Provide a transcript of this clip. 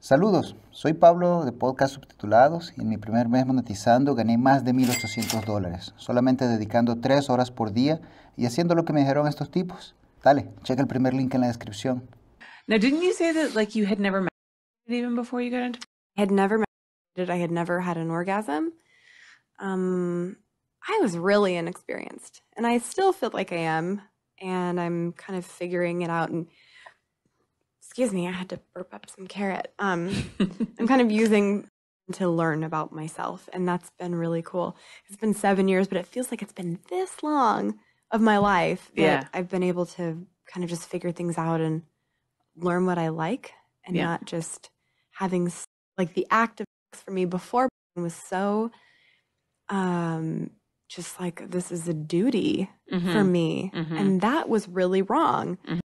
Saludos, soy Pablo de Podcast Subtitulados y en mi primer mes monetizando gané más de 1.800 dólares, solamente dedicando tres horas por día y haciendo lo que me dijeron estos tipos. Dale, checa el primer link en la descripción. Now, didn't you say that like you had never met even before you got into? I had never met. I had never had an orgasm. Um, I was really inexperienced, and I still feel like I am, and I'm kind of figuring it out and. Excuse me, I had to burp up some carrot. Um, I'm kind of using to learn about myself, and that's been really cool. It's been seven years, but it feels like it's been this long of my life that yeah. I've been able to kind of just figure things out and learn what I like, and yeah. not just having like the act of for me before was so um just like this is a duty mm-hmm. for me mm-hmm. and that was really wrong mm-hmm.